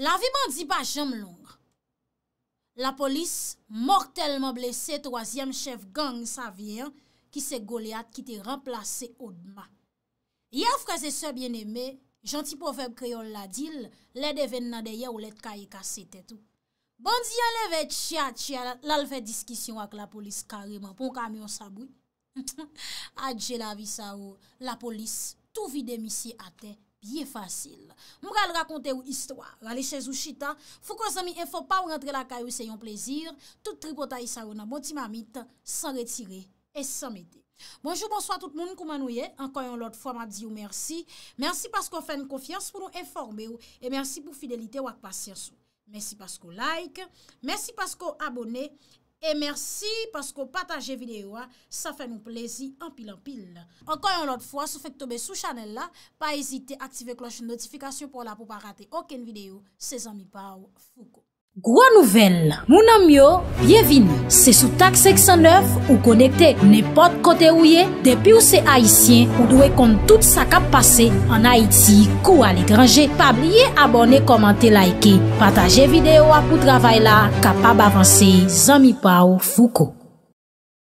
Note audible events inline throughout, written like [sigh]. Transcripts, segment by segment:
La vi ban di pa jom long. La polis, mortelman blese, toazyem chef gang sa viyan, ki se gole at, ki te remplase odman. Ya fraze se bieneme, janti poveb kriol la dil, le deven nadeye ou let kaye kase tete. Ban di ya leve tche a tche a, lal ve diskisyon ak la polis kareman, pou kamyon sa bouy. [laughs] Adje la vi sa ou, oh. la polis tou vide misi ate. Yé fasil. Mwen gale rakonte ou istwa. Gale chèz ou chita. Fou kon zami en fò pa ou rentre la kaj ou se yon plezir. Tout tri pota yi sarou nan boti mamit san retire et san mède. Bonjou, bonsoit tout moun koumanouye. Ankoyon lot fwa ma di ou mersi. Mersi paskou fèn kofyans pou nou informe ou. E mersi pou fidelite wak pasyersou. Mersi paskou like. Mersi paskou abone. E mersi pasko pataje video a, sa fè nou plezi anpil anpil. Ankoy anot fwa, sou fèk tobe sou chanel la, pa ezite aktive kloche notifikasyon pou la pou pa rate oken video. Se zanmi pa ou foko. Gwa nouvel, mounan myo, bievin, se sou tak 609 ou konekte nepot kote ou ye, depi ou se haisyen ou dwe kont tout sa kap pase an Haiti kou al e grange, pa blye abone komante like, pataje video apou travay la, kapab avanse zami pa ou fuko.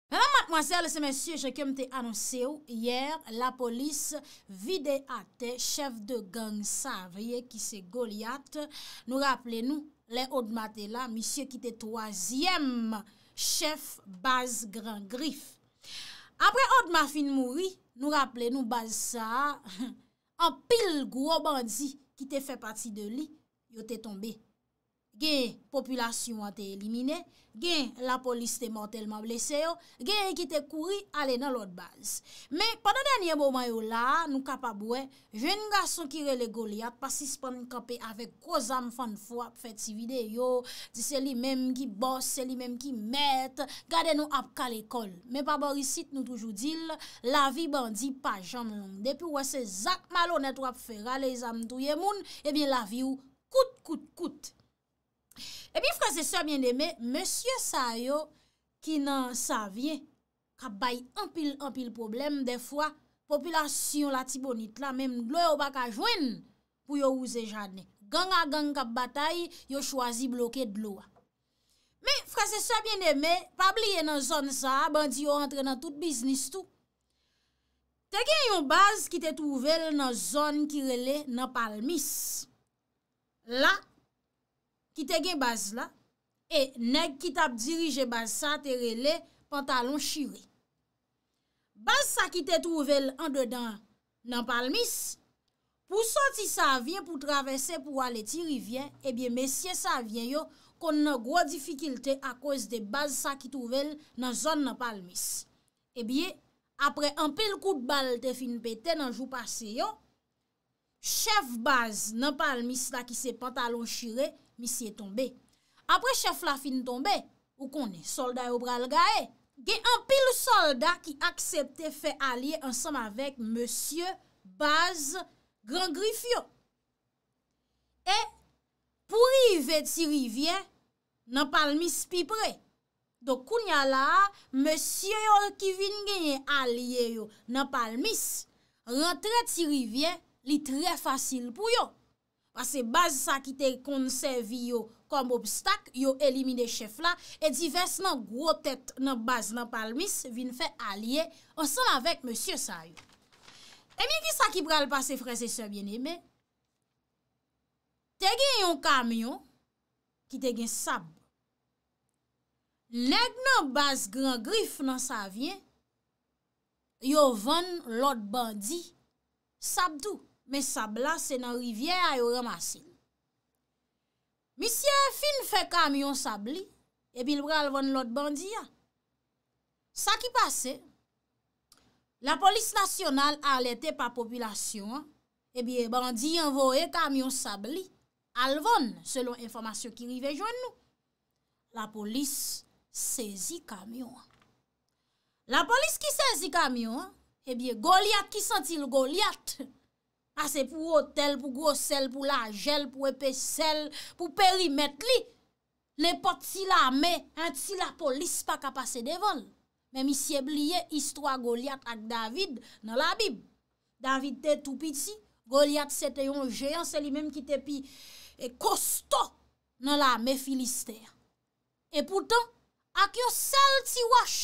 Madame, mademoiselle, se monsie, jè kem te anonse ou, yer la polis vide ate chef de gang sa, veye ki se goliate, nou rappele nou. Le Ode Matela, misye ki te troaziyem, chef, baz, gran, grif. Apre Ode Matela fin mouri, nou rappele nou bal sa, [laughs] an pil gwo bandi ki te fe pati de li, yo te tombe. Gen, populasyon an te elimine, gen, la polis te mortalman blese yo, gen, ekite kouri ale nan lot baz. Men, padan denye bomanyo la, nou kapabwe, jen nga soukire le goli at pasispan kapi ave kozam fan fwa ap fet si videyo, di se li menm ki bos, se li menm ki met, gade nou ap kal ekol. Men, pa borisit nou toujou dil, la vi ban di pa jamon. Depi wese zak malo net wap fe rale zam touye moun, e bin la vi ou kout kout kout. E pi fra se sobyen deme, monsye sa yo ki nan savye ka bay empil-empil problem de fwa populasyon la tibonit la, mèm dlo yo baka jwen pou yo ouze janen. Ganga-ganga kap batay, yo chwazi bloket dlo wa. Me fra se sobyen deme, pabliye nan zon sa, bandi yo entre nan tout biznis tou. Te gen yon baz ki te touvel nan zon ki rele nan palmis. La, ki te gen baz la, e neg ki tap dirije baz sa te rele pantalon shire. Baz sa ki te trouvel an dedan nan palmis, pou soti sa avyen pou travese pou ale ti rivyen, ebyen mesye sa avyen yo, kon nan gro difikilte a koz de baz sa ki trouvel nan zon nan palmis. Ebyen apre an pel kout bal te finpe te nan jou pase yo, chef baz nan palmis la ki se pantalon shire yo, misye tombe. Apre chef la fin tombe, ou konen solda yo bral gae, gen an pil solda ki aksepte fe alye ansam avèk monsye Baz Grand Grifio. E pouri ve ti rivyen, nan pal mis pi pre. Dok kounya la, monsye yo ki vin genye alye yo nan pal mis, rentre ti rivyen, li tre fasil pou yo. pase baz sa ki te konservi yo kom obstak, yo elimine chef la, e divers nan gros tet nan baz nan palmis, vin fe alye, ansan avèk monsie sa yo. Emi ki sa ki pral pase frese se bien eme, te gen yon kamyon, ki te gen sab. Leg nan baz gran grif nan sa vyen, yo van lot bandi sabdou. men sab la se nan rivye a yo ramasin. Misye fin fe kamyon sab li, ebi li bre alvon lot bandi ya. Sa ki pase, la polis nasyonal alete pa popilasyon, ebi e bandi yon vo e kamyon sab li, alvon selon informasyon ki rive jwenn nou. La polis sezi kamyon. La polis eh ki sezi kamyon, ebi e goliat ki sentil goliat. Ase ah, pou otel, pou gwo sel, pou lajel, pou epes sel, pou perimet li. Le pot si la me, an ti la polis pa kapase de vol. Men mi si ebliye, istwa Goliath ak David nan la bib. David te tou piti, Goliath se te yon jean, se li menm ki te pi. E kosto nan la me filister. E poutan, ak yo sel ti wach.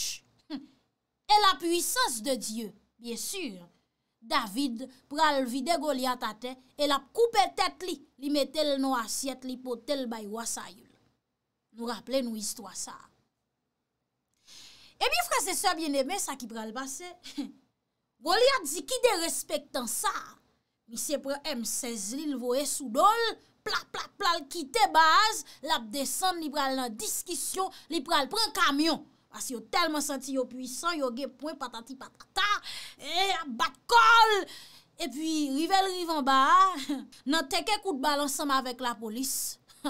E la puissance de dieu, biye sur. David pral vide Goliath a te, el ap koupe tet li, li metel nou asyet li potel baywa sa yul. Nou rapple nou histwa sa. E mi frase sa bieneme sa ki pral base, [laughs] Goliath zi ki de respek tan sa, mi se pral M16 li lvo e sudol, pla pla pla lkite baz, l ap desen li pral nan diskisyon, li pral pran kamyon. As yo telman santi yo puisan, yo gen pwen patati patata, bakol, e pi rivel rivan ba, [laughs] nan teke kout bal ansanman avèk la polis, [laughs]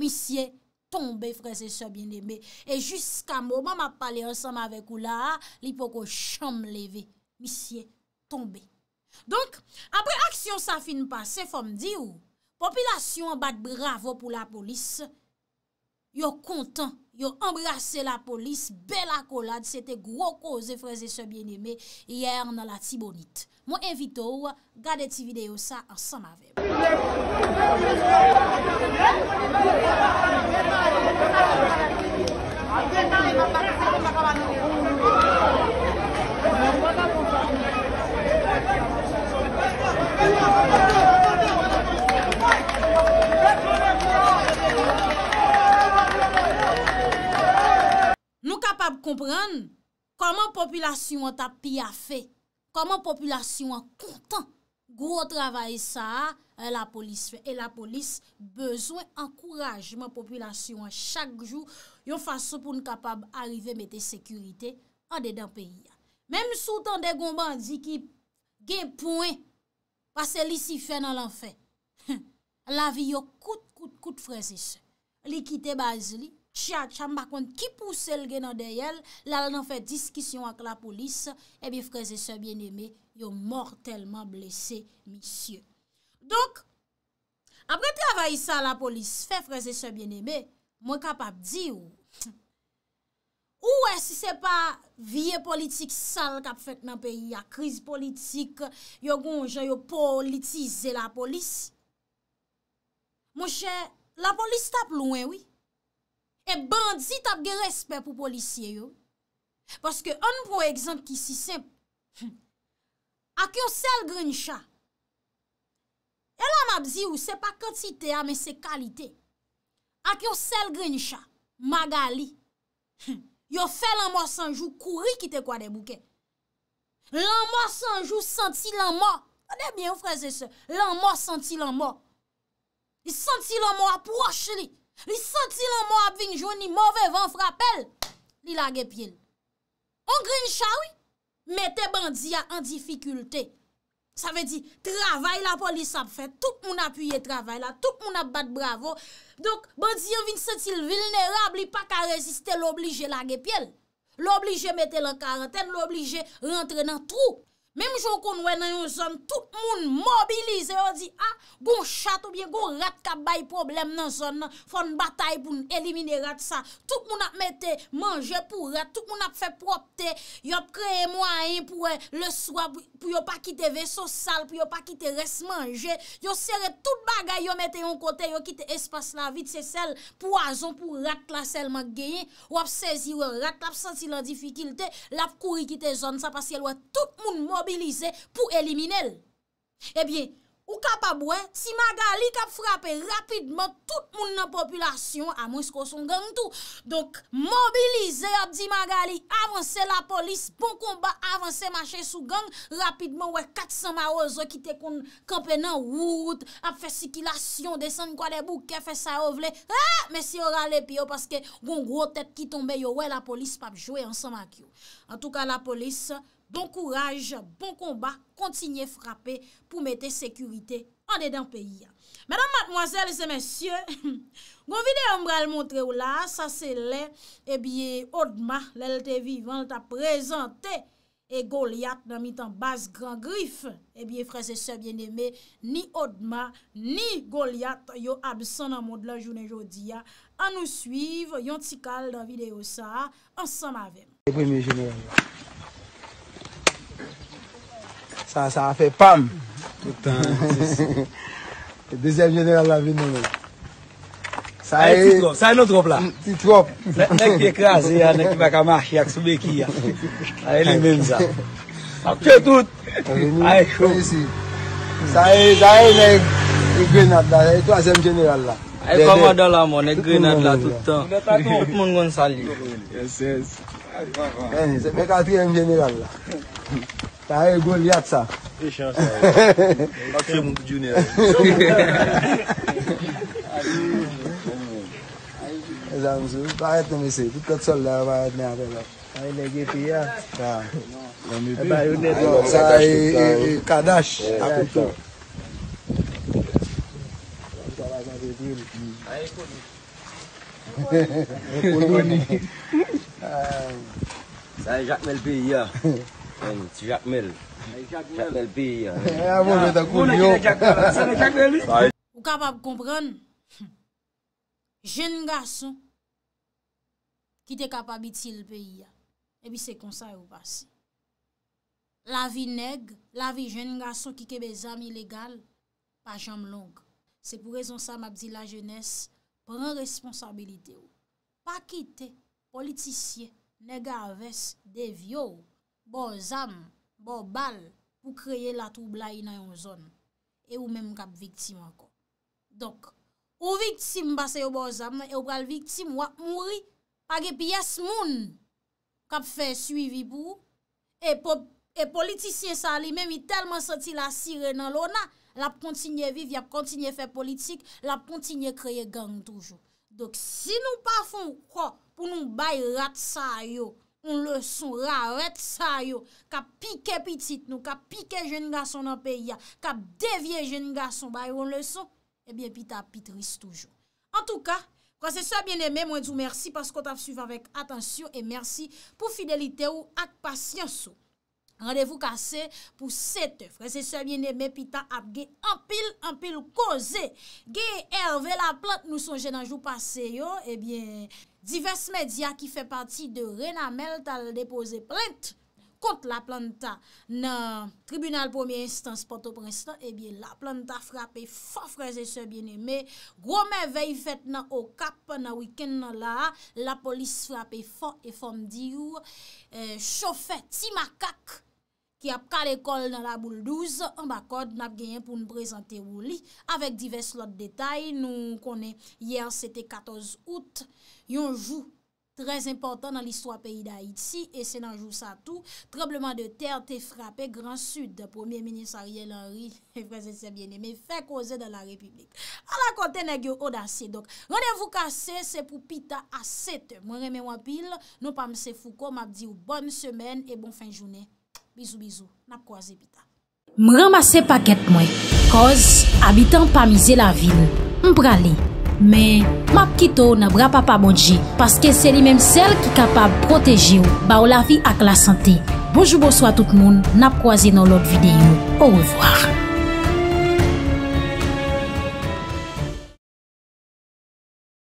misye, tombe, frese se binebe. E jiska mouman ma pale ansanman avèk ou la, li poko chanm leve, misye, tombe. Donk, apre aksyon sa fin pa, se fòm di ou, popilasyon bat bravo pou la polis, yo kontan, Yo embrase la polis, bela kolad, sete groko ze fraze se byen eme, yer nan la tibonit. Mon evito ou, gade ti video sa ansan ma ve. Koman populasyon ta pi a fe Koman populasyon kontan Gro travay sa euh, La polis fe E la polis bezwen Enkourajman populasyon Chak jou yon fason pou n kapab Arrive mette sekurite An dedan peyi Mem sou tan de gomban Ziki gen poun Pase li si fe nan lan fe La vi yo kout kout kout freze se Li kite baz li Tcha, tcha, mbakwant, ki pouse lge nan deyel, lal nan fè diskisyon ak la polis, ebi eh freze se bien eme, yo mortelman blese, misye. Donk, apre te avay sa la polis, fè freze se bien eme, mwen kap ap di ou. Ou wè si se pa vie politik sal kap fèt nan peyi, a kriz politik, yo gonjè yo politize la polis. Mwen chè, la polis tap louen wè. e bandit ap gen respet pou policye yo, paske an pou ekzant ki si se, [laughs] ak yo sel grencha, el an ap zi ou se pa kantite a, men se kalite, ak yo sel grencha, magali, [laughs] yo fe l'anmò sanjou, kouri kite kwa de bouke, l'anmò sanjou senti l'anmò, anè bien ou freze se, l'anmò senti l'anmò, senti l'anmò aproche li, Li santi lan mou ap vin joun ni mouve van frapel, li lage pye l. Ongren chawi, mette bandiya an difikulte. Sa ve di, travay la polis ap fet, tout moun ap puye travay la, tout moun ap bat bravo. Donk, bandiya vin santi l vilnerab, li pa ka reziste l oblige lage pye l. L'oblige mette l an karenten, l'oblige rentre nan trou. Mem joun kon wè nan yon zon, tout moun mobilize. Yo di, ah, goun chate ou bie, goun rat ka bay problem nan zon. Fon batay pou nou elimine rat sa. Tout moun ap mette manje pou rat. Tout moun ap fe propte. Yo kreye mwa yon pou eh, le swa, pou yo pa kite veso sal, pou yo pa kite res manje. Yo sere tout bagay yo mette yon kote, yo kite espas la vit. Se sel, pou a zon, pou rat la sel man geyen. Wap sezi, wap rat, wap sensi la difikilte. Wap kuri kite zon sa, pasye lwa tout moun mo. mobilize pou elimine el. Ebyen, eh ou kapabwe, si Magali kap frape rapidman tout moun nan populasyon, a moun skoson gang tou. Donk, mobilize ap di Magali, avanse la polis, bon kombat, avanse mache sou gang, rapidman wè, katsan ma ozo, kite kon kampen nan wout, ap fesikilasyon, desen kwa de bouke, fes sa ovle, a, ah, mesi orale piyo, paske goun gwo tep ki tombe yo, wè la polis pap jwe ansan makyo. An tou ka la polis, Donkouraj, bon kombat, kontinye frape pou mette sekurite an de den peyi ya. Mèdam matmoazèl, se mèsyè, Gon vide ombrel montre ou la, sa se lè, ebiye odma lèl te vivant a prezante, e golyat nan mitan bas gran grif, ebiye eh frese se bien eme, ni odma, ni golyat yo absen nan mod la jounen jodi ya, an nou suiv, yon tikal dan videyo sa, ansan mavem. Sa a fe pam. Tout an. Dezem jeneral la vin nou. Sa e nou trop la. Ti trop. Nek ek raze ya. Nek baka makhi ak soube ki ya. Sa e li men za. Akche tout. Sa e daye nek grenad la. Sa e trasem jeneral la. Sa e kama do la mon. Nek grenad la tout an. Nek takon ot moun goun sali. Yes, yes. Mek atrem jeneral la. Wache, gè gò l wiat. Pi shan, sa. Wær ap mp umas, punto jounè, au. Yè zan mp sen, bwajm et nè mesè. Petkots allow pwed mwa et mai, azen lan. Wache, lé gè pi. Gra. Wache, bedanj san jatll to. Ha, konarios. Aye, kon vocês. Wache, sec me l bi wik. Ou kapab kompren, jen nga son ki te kapab iti l peyi ya. Ebi se konsay ou pasi. La vi neg, la vi jen nga son ki kebe zami legal, pa jam long. Se pou rezon sa mabdi la jenese, pren responsabilite ou. Pa kite politisye nega aves de vyo ou. Bo zam, bo bal pou kreye la toubla yi nan yon zon. E ou menm kap viktim anko. Dok, ou viktim basa yo bo zam, e ou bal viktim wap mouri, page pi yes moun, kap fe suivi pou, e, e politisye sa li menm, e telman senti la sire nan lona, la pou kontinye viv, la pou kontinye fe politik, la pou kontinye kreye gang toujou. Dok, si nou pa fon, pou nou bay rat sa yo, Un lè son raret sa yo, ka pike pitit nou, ka pike jen nga son nan peya, ka devye jen nga son ba yo, un lè son, ebyen eh pi ta pitris toujou. En tou ka, prase sa bien eme, mwen djou mersi, paskou ta fsuve avèk atensyon, e mersi pou fidelite ou ak pasyansou. Rendevou kase pou sete. Freze sebyen eme pita apge anpil anpil koze. Ge erve la plant nou sonjen anjou pase yo, ebyen divers medya ki fe pati de rena mel tal depoze plant kont la planta. Nan tribunal pomiye instans pato presta, ebyen la planta frape fa freze sebyen eme. Gwome vey euh, fet nan okap nan wiken nan la, la polis frape fa e fom diyo. Chofet ti makak ki ap ka l'ekol nan la boule 12, an bakot, nap genyen pou nou prezante wou li, avek divers lot detay, nou konen, yer, sete 14 out, yon jou, trez important nan listwa peyi da Haiti, e senan jou sa tou, trebleman de ter te frape, gran sud, premier minisariel Henri, [laughs] e prezante se biene, me fe koze de la republik. A la kote negyo odase, donk, wanevou kase, se pou pita asete, mwen reme wapil, nou pamse fouko, map di ou bonn semen, e bon fin jounen. Bizou, bizou, nap kwa ze bita. M ramase paket mwen, koz, abitan pa mize la vil, m prale. Men, map kito nan bra pa pa bondje, paske se li menm sel ki kapab proteji ou, ba ou la vi ak la sante. Bonjou, bonjou a tout moun, nap kwa ze nan lot videyo. Ou revoar.